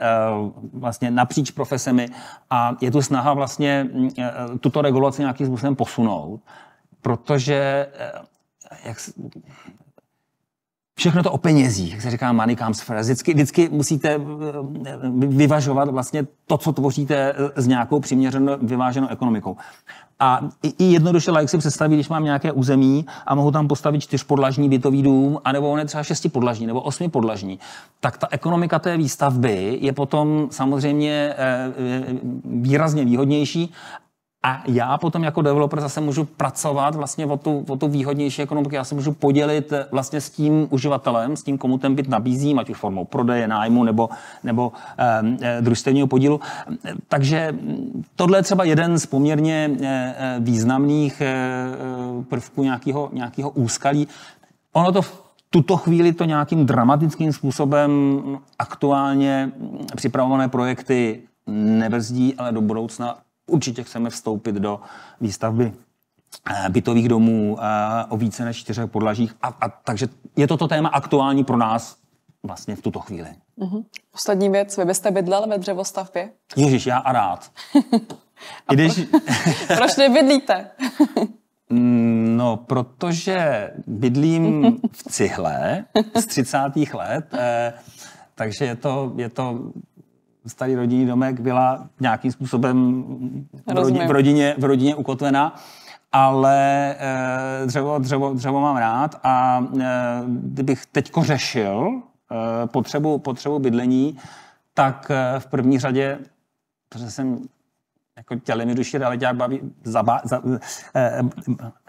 vlastně napříč profesemi. A je tu snaha vlastně mm, tuto regulaci nějakým způsobem posunout, protože jak, všechno to o penězích, jak se říká money comes first. Vždycky, vždycky musíte eh, vyvažovat vlastně to, co tvoříte eh, s nějakou přiměřenou vyváženou ekonomikou. A i jednoduše like si představí, když mám nějaké území a mohu tam postavit čtyřpodlažní bytový dům, anebo je třeba šestipodlažní nebo osmipodlažní, tak ta ekonomika té výstavby je potom samozřejmě eh, výrazně výhodnější a já potom jako developer zase můžu pracovat vlastně o tu, o tu výhodnější ekonomiku. Já se můžu podělit eh, vlastně s tím uživatelem, s tím, komu ten byt nabízím, ať už formou prodeje, nájmu nebo, nebo ehm, eh, družstevního podílu. Eh, takže mm, tohle je třeba jeden z poměrně eh, eh významných eh, prvků nějakého, nějakého úskalí. Ono to v tuto chvíli to nějakým dramatickým způsobem mm, aktuálně mm, připravované projekty nevrzdí, ale do budoucna Určitě chceme vstoupit do výstavby eh, bytových domů eh, o více než čtyřech podlažích. A, a, takže je toto téma aktuální pro nás vlastně v tuto chvíli. Mm-hmm. Poslední věc, vy byste bydlel ve dřevostavbě? Ježíš, já a rád. a když... proč nebydlíte? Mm, no, protože bydlím v cihle z 30. let, eh, takže je to, je to starý rodinný domek byla nějakým způsobem v rodině, v rodině, v rodině ukotvená ale eh, dřevo, dřevo, dřevo mám rád a eh, kdybych teďko řešil eh, potřebu, potřebu bydlení, tak v první řadě, protože jsem jako těle mi duši realitě baví, zaba, za, eh, eh,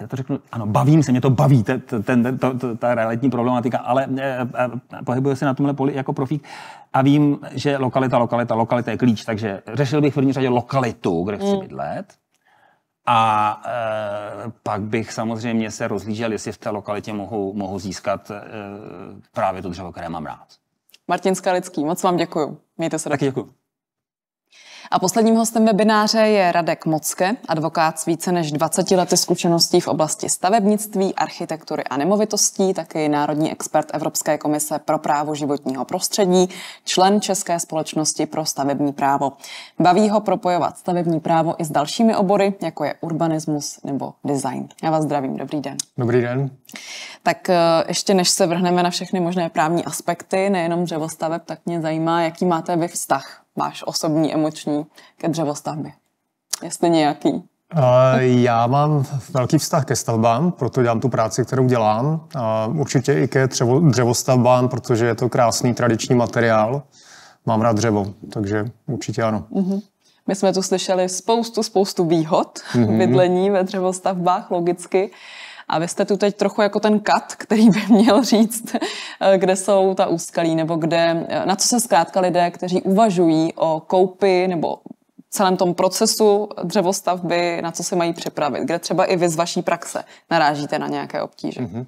já to řeknu, ano, bavím se, mě to baví, ten, ten, to, to, ta realitní problematika, ale eh, eh, pohybuju se na tomhle poli jako profík a vím, že lokalita, lokalita, lokalita je klíč, takže řešil bych v první řadě lokalitu, kde chci mm. bydlet, a e, pak bych samozřejmě se rozlížel, jestli v té lokalitě mohu, mohu získat e, právě to dřevo, které mám rád. Martin Skalický, moc vám děkuji. Mějte se dobře. Taky děkuji. A posledním hostem webináře je Radek Mocke, advokát s více než 20 lety zkušeností v oblasti stavebnictví, architektury a nemovitostí, taky národní expert Evropské komise pro právo životního prostředí, člen České společnosti pro stavební právo. Baví ho propojovat stavební právo i s dalšími obory, jako je urbanismus nebo design. Já vás zdravím, dobrý den. Dobrý den. Tak eh, ještě než se vrhneme na všechny možné právní aspekty, nejenom dřevostaveb, tak mě zajímá, jaký máte vy vztah máš osobní, emoční ke dřevostavbě? Jestli nějaký. Já mám velký vztah ke stavbám, proto dělám tu práci, kterou dělám. Určitě i ke dřevo, dřevostavbám, protože je to krásný tradiční materiál. Mám rád dřevo, takže určitě ano. Mm-hmm. My jsme tu slyšeli spoustu, spoustu výhod mm-hmm. bydlení ve dřevostavbách, logicky. Uh, a vy jste tu teď trochu jako ten kat, který by měl říct, eh, kde jsou ta úskalí, nebo kde, eh, na co se zkrátka lidé, kteří uvažují o koupi nebo celém tom procesu dřevostavby, na co se mají připravit, kde třeba i vy z vaší praxe narážíte na nějaké obtíže. Mm-hmm.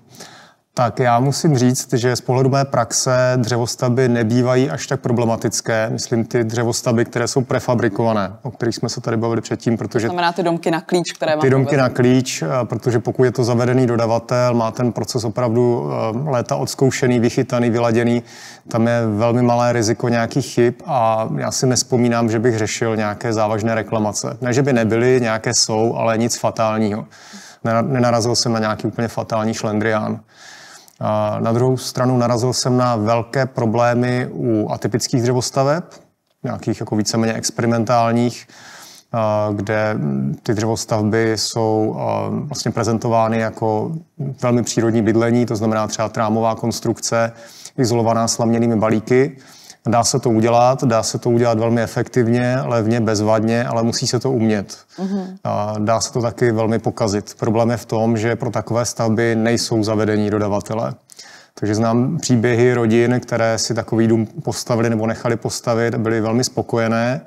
Tak já musím říct, že z pohledu mé praxe dřevostavby nebývají až tak problematické. Myslím ty dřevostavby, které jsou prefabrikované, o kterých jsme se tady bavili předtím, protože... To znamená ty domky na klíč, které vám Ty domky na klíč, eh, protože pokud je to zavedený dodavatel, má ten proces opravdu eh, léta odzkoušený, vychytaný, vyladěný, tam je velmi malé riziko nějakých chyb a já si nespomínám, že bych řešil nějaké závažné reklamace. Ne, že by nebyly, nějaké jsou, ale nic fatálního. Nenarazil jsem na nějaký úplně fatální šlendrián. Na druhou stranu narazil jsem na velké problémy u atypických dřevostaveb, nějakých jako víceméně experimentálních, kde ty dřevostavby jsou vlastně prezentovány jako velmi přírodní bydlení, to znamená třeba trámová konstrukce, izolovaná slaměnými balíky. Dá se to udělat, dá se to udělat velmi efektivně, levně, bezvadně, ale musí se to umět. Mm-hmm. dá se to taky velmi pokazit. Problém je v tom, že pro takové stavby nejsou zavedení dodavatele. Takže znám příběhy rodin, které si takový dům postavili nebo nechali postavit, byly velmi spokojené,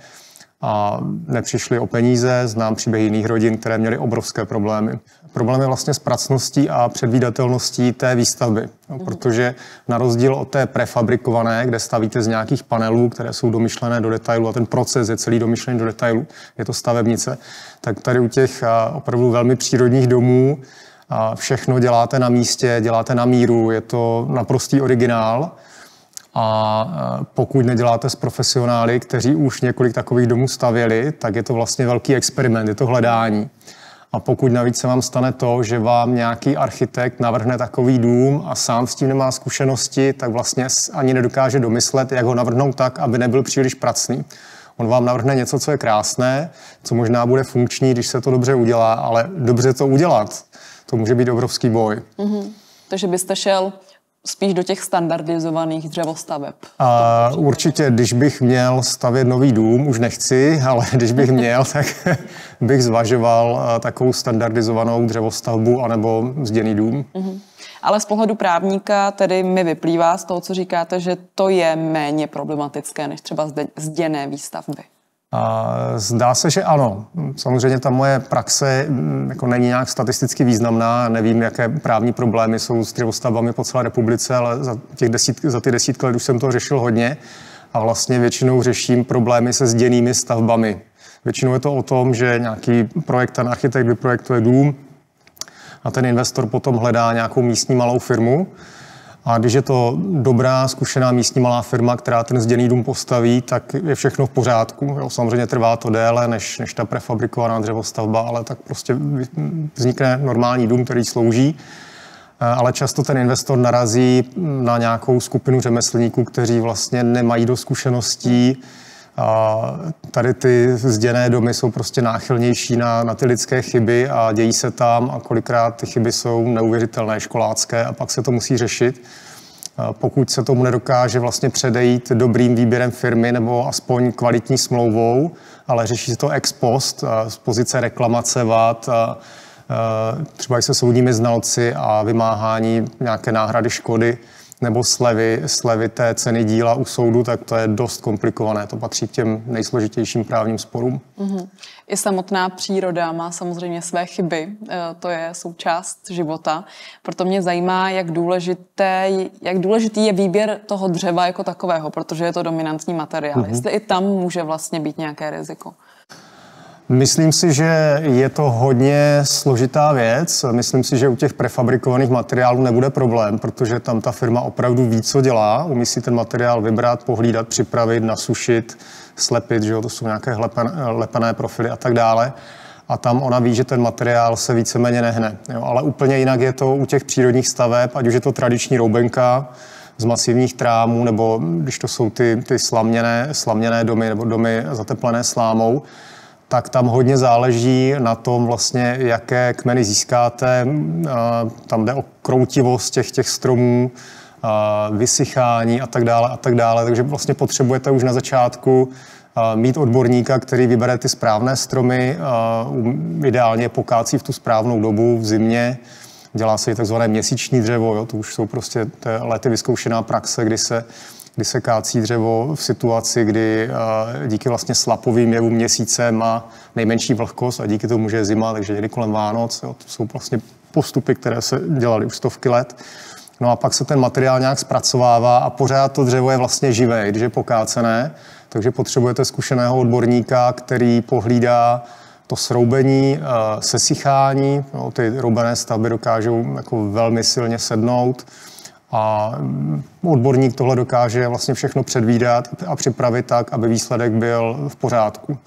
a nepřišli o peníze. Znám příběhy jiných rodin, které měly obrovské problémy. Problém je vlastně s pracností a předvídatelností té výstavby, no, mhm. protože na rozdíl od té prefabrikované, kde stavíte z nějakých panelů, které jsou domyšlené do detailu a ten proces je celý domyšlený do detailu, je to stavebnice, tak tady u těch opravdu velmi přírodních domů a všechno děláte na místě, děláte na míru, je to naprostý originál a e, pokud neděláte s profesionály, kteří už několik takových domů stavěli, tak je to vlastně velký experiment, je to hledání. A pokud navíc se vám stane to, že vám nějaký architekt navrhne takový dům a sám s tím nemá zkušenosti, tak vlastně ani nedokáže domyslet, jak ho navrhnout tak, aby nebyl příliš pracný. On vám navrhne něco, co je krásné, co možná bude funkční, když se to dobře udělá, ale dobře to udělat, to může být obrovský boj. Mm-hmm. Takže byste šel spíš do těch standardizovaných dřevostaveb. A určitě, když bych měl stavět nový dům, už nechci, ale když bych měl, tak bych zvažoval eh, takovou standardizovanou dřevostavbu anebo zděný dům. Mhm. Ale z pohledu právníka tedy mi vyplývá z toho, co říkáte, že to je méně problematické než třeba zděné výstavby zdá se, že ano. Samozřejmě ta moje praxe mm, jako není nějak statisticky významná, nevím, jaké právní problémy jsou s dřevostavbami po celé republice, ale za, těch desít, za ty desítky let už jsem to řešil hodně a vlastně většinou řeším problémy se zděnými stavbami. Většinou je to o tom, že nějaký projekt, ten architekt vyprojektuje dům a ten investor potom hledá nějakou místní malou firmu, a když je to dobrá, zkušená místní malá firma, která ten zděný dům postaví, tak je všechno v pořádku. Jo, samozřejmě trvá to déle než, než ta prefabrikovaná dřevostavba, ale tak prostě vznikne normální dům, který slouží. Eh, ale často ten investor narazí na nějakou skupinu řemeslníků, kteří vlastně nemají do zkušeností a tady ty zděné domy jsou prostě náchylnější na, na ty lidské chyby a dějí se tam a kolikrát ty chyby jsou neuvěřitelné, školácké a pak se to musí řešit. Pokud se tomu nedokáže vlastně předejít dobrým výběrem firmy nebo aspoň kvalitní smlouvou, ale řeší se to ex post z pozice reklamace VAT, třeba i se soudními znalci a vymáhání nějaké náhrady škody, nebo slevy, slevy té ceny díla u soudu, tak to je dost komplikované. To patří k těm nejsložitějším právním sporům. Mm-hmm. I samotná příroda má samozřejmě své chyby. E, to je součást života. Proto mě zajímá, jak, důležité, jak důležitý je výběr toho dřeva jako takového, protože je to dominantní materiál. Mm-hmm. Jestli i tam může vlastně být nějaké riziko. Myslím si, že je to hodně složitá věc. Myslím si, že u těch prefabrikovaných materiálů nebude problém, protože tam ta firma opravdu ví, co dělá. Umí si ten materiál vybrat, pohlídat, připravit, nasušit, slepit, že jo? to jsou nějaké lepené profily a tak dále. A tam ona ví, že ten materiál se víceméně nehne. Jo? Ale úplně jinak je to u těch přírodních staveb, ať už je to tradiční roubenka, z masivních trámů, nebo když to jsou ty, ty slaměné, slaměné domy, nebo domy zateplené slámou, tak tam hodně záleží na tom vlastně, jaké kmeny získáte. Tam jde o kroutivost těch, těch stromů, vysychání a tak dále a tak dále. Takže vlastně potřebujete už na začátku mít odborníka, který vybere ty správné stromy, ideálně pokácí v tu správnou dobu v zimě. Dělá se i takzvané měsíční dřevo, jo? to už jsou prostě lety vyzkoušená praxe, kdy se kdy se kácí dřevo v situaci, kdy eh, díky vlastně slapovým jevům měsíce má nejmenší vlhkost a díky tomu, že je zima, takže někdy kolem Vánoc. Jo, to jsou vlastně postupy, které se dělaly už stovky let. No a pak se ten materiál nějak zpracovává a pořád to dřevo je vlastně živé, když je pokácené. Takže potřebujete zkušeného odborníka, který pohlídá to sroubení, eh, sesychání. No, ty roubené stavby dokážou jako velmi silně sednout a mm, odborník tohle dokáže vlastně všechno předvídat a připravit tak, aby výsledek byl v pořádku.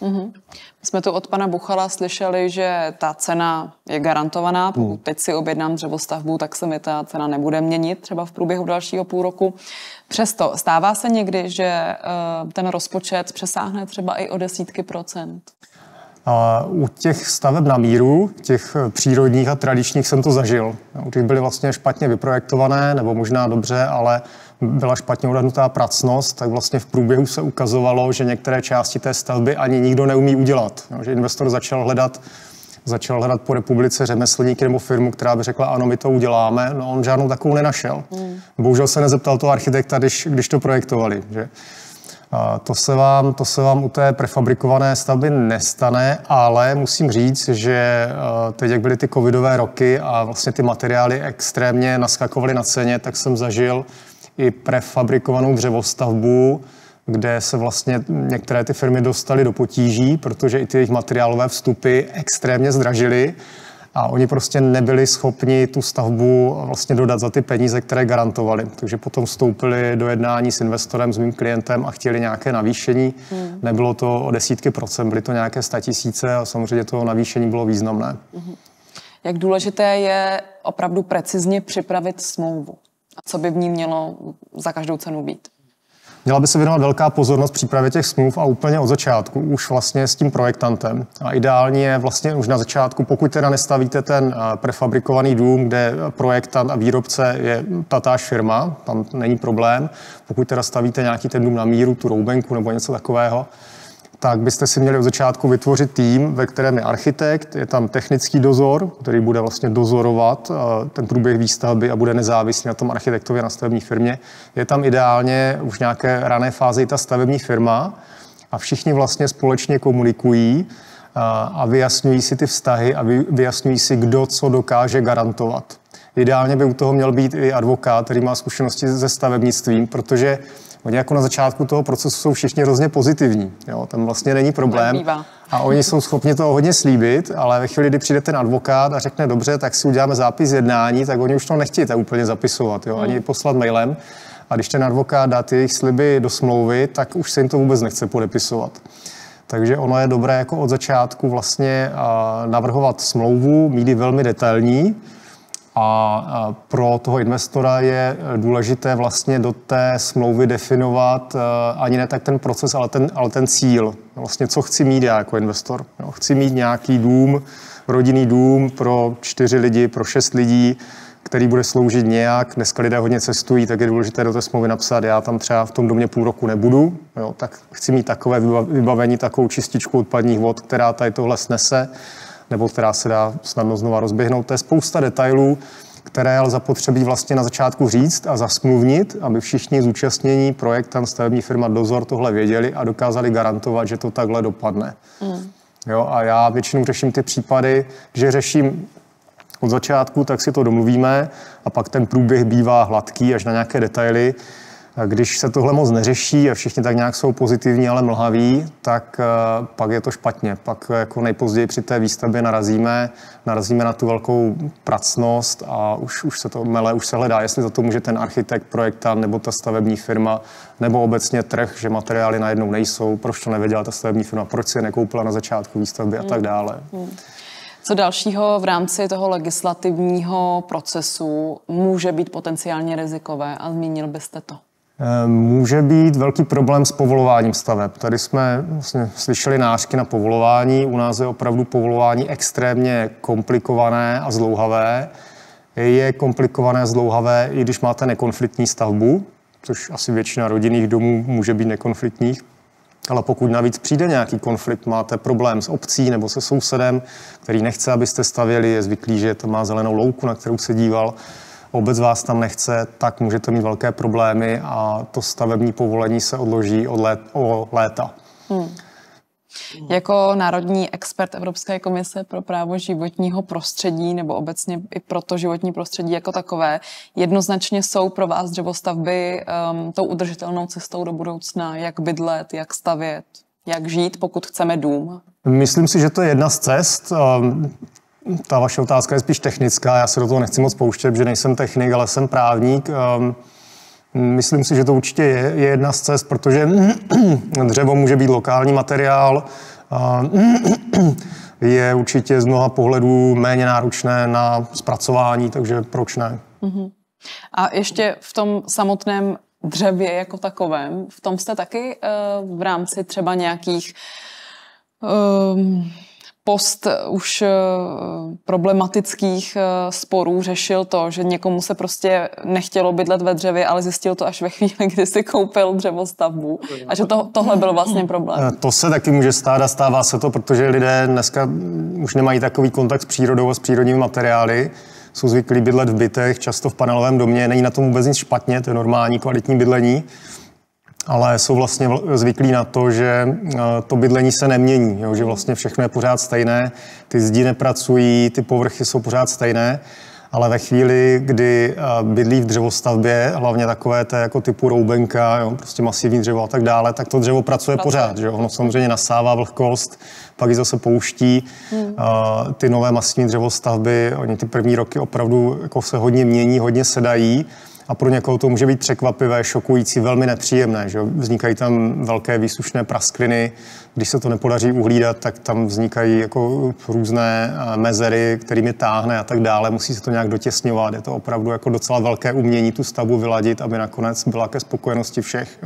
Mm-hmm. My jsme tu od pana Buchala slyšeli, že ta cena je garantovaná. Pokud hmm. teď si objednám dřevostavbu, tak se mi ta cena nebude měnit třeba v průběhu dalšího půl roku. Přesto stává se někdy, že eh, ten rozpočet přesáhne třeba i o desítky procent. A u těch staveb na míru, těch eh, přírodních a tradičních, jsem to zažil. U no, těch byly vlastně špatně vyprojektované, nebo možná dobře, ale byla špatně odhadnutá pracnost, tak vlastně v průběhu se ukazovalo, že některé části té stavby ani nikdo neumí udělat. No, že investor začal hledat začal hledat po republice řemeslníky nebo firmu, která by řekla, ano, my to uděláme, no on žádnou takovou nenašel. Hmm. Bohužel se nezeptal toho architekta, když, když to projektovali. Že? To se, vám, to se vám u té prefabrikované stavby nestane, ale musím říct, že eh, teď, jak byly ty covidové roky a vlastně ty materiály extrémně naskakovaly na ceně, tak jsem zažil i prefabrikovanou dřevostavbu, kde se vlastně některé ty firmy dostaly do potíží, protože i ty jejich materiálové vstupy extrémně zdražily a oni prostě nebyli schopni tu stavbu vlastně dodat za ty peníze, které garantovali. Takže potom vstoupili do jednání s investorem, s mým klientem a chtěli nějaké navýšení. Hmm. Nebylo to o desítky procent, byly to nějaké statisíce a samozřejmě to navýšení bylo významné. Hmm. Jak důležité je opravdu precizně připravit smlouvu? A co by v ní mělo za každou cenu být? Měla by se věnovat velká pozornost přípravě těch smluv a úplně od začátku, už vlastně s tím projektantem. A ideální je vlastně už na začátku, pokud teda nestavíte ten eh, prefabrikovaný dům, kde projektant a výrobce je tatáž firma, tam není problém. Pokud teda stavíte nějaký ten dům na míru, tu roubenku nebo něco takového, tak byste si měli od začátku vytvořit tým, ve kterém je architekt, je tam technický dozor, který bude vlastně dozorovat eh, ten průběh výstavby a bude nezávislý na tom architektově na stavební firmě. Je tam ideálně už nějaké rané fáze i ta stavební firma a všichni vlastně společně komunikují eh, a vyjasňují si ty vztahy a vyjasňují si, kdo co dokáže garantovat. Ideálně by u toho měl být i advokát, který má zkušenosti se stavebnictvím, protože Oni jako na začátku toho procesu jsou všichni hrozně pozitivní. Jo? Tam vlastně není problém. A oni jsou schopni toho hodně slíbit, ale ve chvíli, kdy přijde ten advokát a řekne, dobře, tak si uděláme zápis jednání, tak oni už to nechtějí tak úplně zapisovat, jo? ani hmm. poslat mailem. A když ten advokát dá ty jejich sliby do smlouvy, tak už se jim to vůbec nechce podepisovat. Takže ono je dobré jako od začátku vlastně navrhovat smlouvu, mít ji velmi detailní, a pro toho investora je důležité vlastně do té smlouvy definovat e, ani ne tak ten proces, ale ten, ale ten cíl. Vlastně, co chci mít já jako investor. Jo, chci mít nějaký dům, rodinný dům pro čtyři lidi, pro šest lidí, který bude sloužit nějak. Dneska lidé hodně cestují, tak je důležité do té smlouvy napsat, já tam třeba v tom domě půl roku nebudu, jo, tak chci mít takové vybavení, takovou čističku odpadních vod, která tady tohle snese nebo která se dá snadno znova rozběhnout. To je spousta detailů, které ale zapotřebí vlastně na začátku říct a zasmluvnit, aby všichni zúčastnění, projektem stavební firma, dozor tohle věděli a dokázali garantovat, že to takhle dopadne. Mm. Jo, a já většinou řeším ty případy, že řeším od začátku, tak si to domluvíme a pak ten průběh bývá hladký až na nějaké detaily. Když se tohle moc neřeší a všichni tak nějak jsou pozitivní, ale mlhaví, tak eh, pak je to špatně. Pak eh, jako nejpozději při té výstavbě narazíme, narazíme na tu velkou pracnost a už, už se to mele, už se hledá, jestli za to může ten architekt, projektant nebo ta stavební firma, nebo obecně trh, že materiály najednou nejsou, proč to nevěděla ta stavební firma, proč si je nekoupila na začátku výstavby a tak hmm. dále. Hmm. Co dalšího v rámci toho legislativního procesu může být potenciálně rizikové a zmínil byste to? Eh, může být velký problém s povolováním staveb. Tady jsme vlastně slyšeli nářky na povolování. U nás je opravdu povolování extrémně komplikované a zdlouhavé. Je komplikované, zdlouhavé, i když máte nekonfliktní stavbu, což asi většina rodinných domů může být nekonfliktních. Ale pokud navíc přijde nějaký konflikt, máte problém s obcí nebo se sousedem, který nechce, abyste stavěli, je zvyklý, že to má zelenou louku, na kterou se díval, obec vás tam nechce, tak můžete mít velké problémy a to stavební povolení se odloží od lé, o léta. Hmm. Jako národní expert Evropské komise pro právo životního prostředí nebo obecně i pro to životní prostředí jako takové, jednoznačně jsou pro vás dřevostavby um, tou udržitelnou cestou do budoucna, jak bydlet, jak stavět, jak žít, pokud chceme dům? Myslím si, že to je jedna z cest. Um, ta vaše otázka je spíš technická, já se do toho nechci moc pouštět, protože nejsem technik, ale jsem právník. Ehm, myslím si, že to určitě je, je jedna z cest, protože dřevo může být lokální materiál, je určitě z mnoha pohledů méně náročné na zpracování, takže proč ne? Mhm. A ještě v tom samotném dřevě jako takovém, v tom jste taky eh, v rámci třeba nějakých um post už eh, problematických eh, sporů řešil to, že někomu se prostě nechtělo bydlet ve dřevě, ale zjistil to až ve chvíli, kdy si koupil dřevostavbu. A že to, tohle byl vlastně problém. Eh, to se taky může stát a stává se to, protože lidé dneska mm, už nemají takový kontakt s přírodou a s přírodními materiály. Jsou zvyklí bydlet v bytech, často v panelovém domě, není na tom vůbec nic špatně, to je normální, kvalitní bydlení ale jsou vlastně zvyklí na to, že eh, to bydlení se nemění, jo? že vlastně všechno je pořád stejné, ty zdi nepracují, ty povrchy jsou pořád stejné, ale ve chvíli, kdy eh, bydlí v dřevostavbě, hlavně takové té jako typu roubenka, jo? prostě masivní dřevo a tak dále, tak to dřevo pracuje, pořád, že jo? ono samozřejmě nasává vlhkost, pak ji zase pouští. Hmm. Eh, ty nové masivní dřevostavby, oni ty první roky opravdu jako se hodně mění, hodně sedají, dají, a pro někoho to může být překvapivé, šokující, velmi nepříjemné. Že? Vznikají tam velké výsušné praskliny, když se to nepodaří uhlídat, tak tam vznikají jako různé eh, mezery, kterými táhne a tak dále. Musí se to nějak dotěsňovat. Je to opravdu jako docela velké umění tu stavbu vyladit, aby nakonec byla ke spokojenosti všech.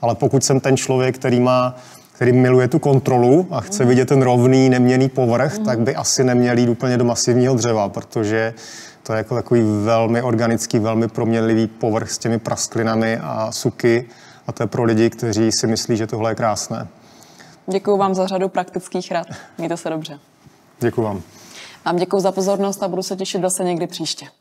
Ale pokud jsem ten člověk, který má který miluje tu kontrolu a chce mhm. vidět ten rovný, neměný povrch, mhm. tak by asi neměl jít úplně do masivního dřeva, protože to je jako takový velmi organický, velmi proměnlivý povrch s těmi prasklinami a suky. A to je pro lidi, kteří si myslí, že tohle je krásné. Děkuji vám za řadu praktických rad. Mějte se dobře. Děkuji vám. Vám děkuji za pozornost a budu se těšit zase někdy příště.